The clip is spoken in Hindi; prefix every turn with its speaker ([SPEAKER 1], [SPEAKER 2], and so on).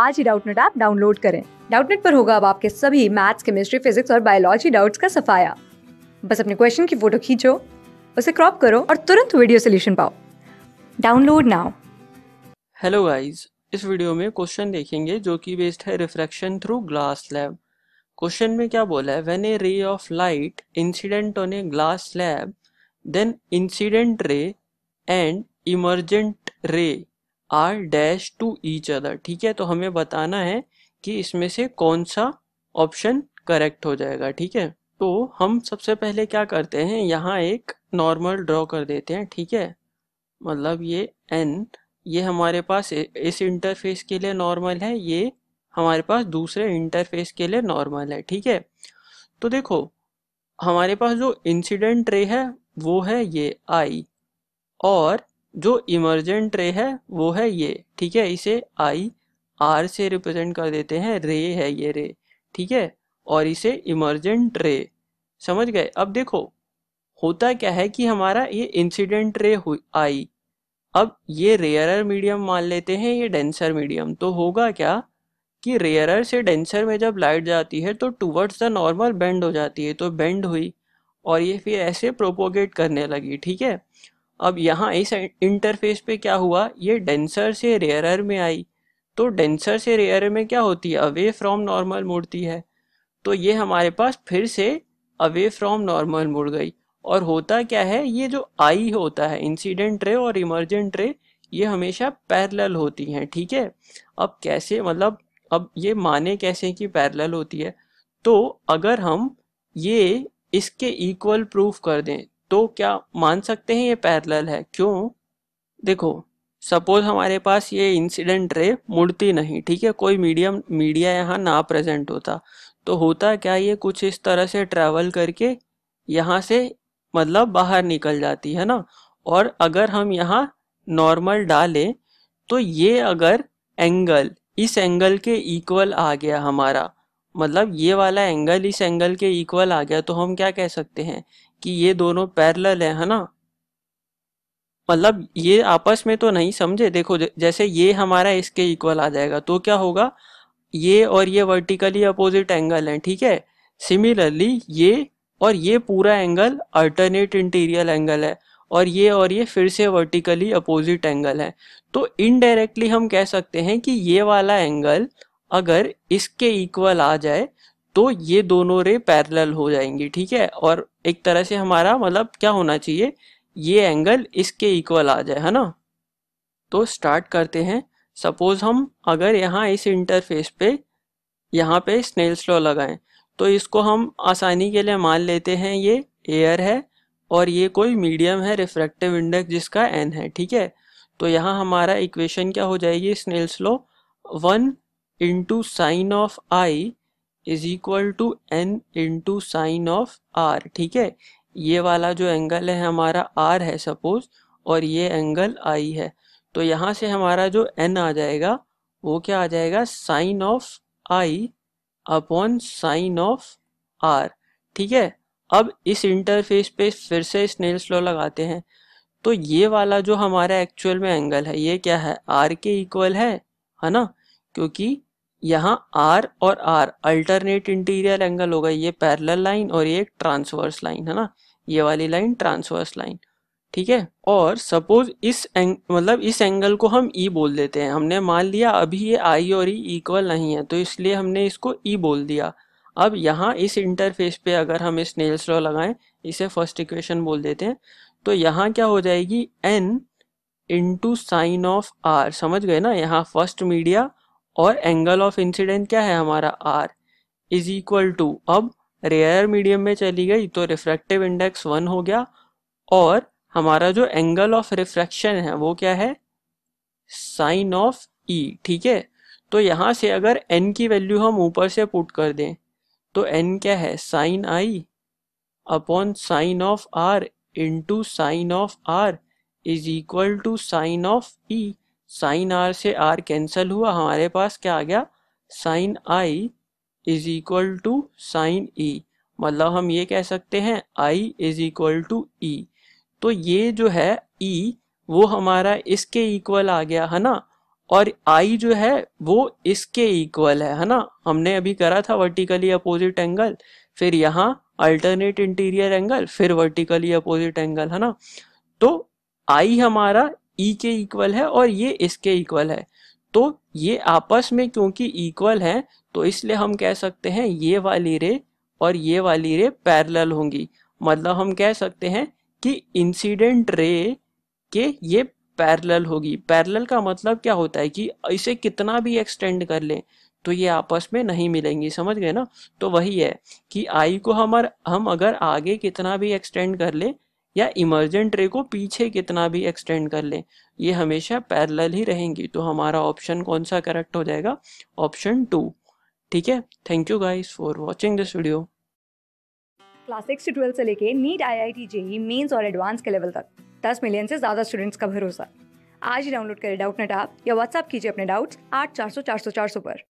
[SPEAKER 1] आज ही डाउटनेट ऐप डाउनलोड करें डाउटनेट पर होगा अब आपके सभी मैथ्स केमिस्ट्री फिजिक्स और बायोलॉजी डाउट्स का सफाया बस अपने क्वेश्चन की फोटो खींचो उसे क्रॉप करो और तुरंत वीडियो सोल्यूशन पाओ डाउनलोड नाउ हेलो गाइज इस वीडियो में क्वेश्चन देखेंगे जो कि बेस्ड है refraction through glass slab question में क्या बोला है when a ray of light incident on a glass slab then incident ray and emergent ray are dash to each other ठीक है तो हमें बताना है कि इसमें से कौन सा ऑप्शन करेक्ट हो जाएगा ठीक है तो हम सबसे पहले क्या करते हैं यहाँ एक नॉर्मल ड्रॉ कर देते हैं ठीक है मतलब ये एन ये हमारे पास इस इंटरफेस के लिए नॉर्मल है ये हमारे पास दूसरे इंटरफेस के लिए नॉर्मल है ठीक है तो देखो हमारे पास जो इंसिडेंट रे है वो है ये आई और जो इमरजेंट रे है वो है ये ठीक है इसे आई आर से रिप्रेजेंट कर देते हैं रे है ये रे ठीक है और इसे इमरजेंट रे समझ गए अब देखो होता क्या है कि हमारा ये इंसिडेंट रे हुई आई अब ये रेयरर मीडियम मान लेते हैं ये डेंसर मीडियम तो होगा क्या कि रेयरर से डेंसर में जब लाइट जाती है तो टूवर्ड्स द नॉर्मल बेंड हो जाती है तो बेंड हुई और ये फिर ऐसे प्रोपोगेट करने लगी ठीक है अब यहाँ इस इंटरफेस पे क्या हुआ ये डेंसर से रेयरर में आई तो डेंसर से रेयर में क्या होती है अवे फ्रॉम नॉर्मल मुड़ती है तो ये हमारे पास फिर से अवे फ्रॉम नॉर्मल मुड़ गई और होता क्या है ये जो आई होता है इंसिडेंट रे और इमरजेंट रे ये हमेशा पैरेलल होती हैं ठीक है थीके? अब कैसे मतलब अब ये माने कैसे कि पैरेलल होती है तो अगर हम ये इसके इक्वल प्रूफ कर दें तो क्या मान सकते हैं ये पैरेलल है क्यों देखो सपोज हमारे पास ये इंसिडेंट रे मुड़ती नहीं ठीक है कोई मीडियम मीडिया यहाँ ना प्रेजेंट होता तो होता क्या ये कुछ इस तरह से ट्रेवल करके यहाँ से मतलब बाहर निकल जाती है ना और अगर हम यहाँ नॉर्मल डालें तो ये अगर एंगल इस एंगल के इक्वल आ गया हमारा मतलब ये वाला एंगल इस एंगल के इक्वल आ गया तो हम क्या कह सकते हैं कि ये दोनों पैरेलल है, है ना मतलब ये आपस में तो नहीं समझे देखो जैसे ये हमारा इसके इक्वल आ जाएगा तो क्या होगा ये और ये वर्टिकली अपोजिट एंगल है ठीक है सिमिलरली ये और ये पूरा एंगल अल्टरनेट इंटीरियर एंगल है और ये और ये फिर से वर्टिकली अपोजिट एंगल है तो इनडायरेक्टली हम कह सकते हैं कि ये वाला एंगल अगर इसके इक्वल आ जाए तो ये दोनों रे पैरेलल हो जाएंगी ठीक है और एक तरह से हमारा मतलब क्या होना चाहिए ये एंगल इसके इक्वल आ जाए है ना तो स्टार्ट करते हैं सपोज हम अगर यहाँ इस इंटरफेस पे यहाँ पे स्नेल स्लो लगाएं तो इसको हम आसानी के लिए मान लेते हैं ये एयर है और ये कोई मीडियम है रिफ्रैक्टिव इंडेक्स जिसका एन है ठीक है तो यहाँ हमारा इक्वेशन क्या हो जाएगी Snell's law one into sine of i is equal to n into sine of r ठीक है ये वाला जो एंगल है हमारा आर है सपोज और ये एंगल आई है तो यहाँ से हमारा जो एन आ जाएगा वो क्या आ जाएगा sine of i upon sine of r ठीक है अब इस इंटरफेस पे फिर से स्नेल स्लो लगाते हैं तो ये वाला जो हमारा एक्चुअल में एंगल है ये क्या है आर के इक्वल है है ना क्योंकि यहाँ आर और आर अल्टरनेट इंटीरियर एंगल होगा ये पैरेलल लाइन और ये एक ट्रांसवर्स लाइन है ना ये वाली लाइन ट्रांसवर्स लाइन ठीक है और सपोज इस एंग मतलब इस एंगल को हम ई e बोल देते हैं हमने मान लिया अभी ये आई और ई e इक्वल नहीं है तो इसलिए हमने इसको ई e बोल दिया अब यहाँ इस इंटरफेस पे अगर हम इस नेल्स लॉ लगाएं इसे फर्स्ट इक्वेशन बोल देते हैं तो यहाँ क्या हो जाएगी n into sine of r समझ गए ना यहाँ फर्स्ट मीडिया और एंगल ऑफ इंसिडेंट क्या है हमारा आर इज इक्वल टू अब रेयर मीडियम में चली गई तो रिफ्रैक्टिव इंडेक्स वन हो गया और हमारा जो एंगल ऑफ रिफ्रैक्शन है वो क्या है साइन ऑफ ई ठीक है तो यहाँ से अगर एन की वैल्यू हम ऊपर से पुट कर दें तो एन क्या है sine i upon sine of r into sine of r is equal to sine of e sine r से आर कैंसल हुआ हमारे पास क्या आ गया sine i is equal to sine e मतलब हम ये कह सकते हैं i is equal to e तो ये जो है ई e, वो हमारा इसके इक्वल आ गया है ना और आई जो है वो इसके इक्वल है है ना हमने अभी करा था वर्टिकली अपोजिट एंगल फिर यहाँ अल्टरनेट इंटीरियर एंगल फिर वर्टिकली अपोजिट एंगल है ना तो आई हमारा e के इक्वल है और ये इसके इक्वल है तो ये आपस में क्योंकि इक्वल है तो इसलिए हम कह सकते हैं ये वाली रे और ये वाली रे पैरेलल होंगी मतलब हम कह सकते हैं कि इंसिडेंट रे के ये पैरेलल होगी पैरेलल का मतलब क्या होता है कि इसे कितना भी एक्सटेंड कर ले तो ये आपस में नहीं मिलेंगी समझ गए ना तो वही है कि आई को हमार हम अगर आगे कितना भी एक्सटेंड कर ले या इमरजेंट रे को पीछे कितना भी एक्सटेंड कर लें ये हमेशा पैरेलल ही रहेंगी तो हमारा ऑप्शन कौन सा करेक्ट हो जाएगा ऑप्शन टू ठीक है thank you guys for watching this video class six से ट्वेल्थ से लेके NEET I I T JEE mains और एडवांस के लेवल तक दस मिलियन से ज़्यादा स्टूडेंट्स का भरोसा आज ही डाउनलोड करें डाउट नेट आप या व्हाट्सअप कीजिए अपने डाउट्स आठ चार सौ चार सौ चार सौ पर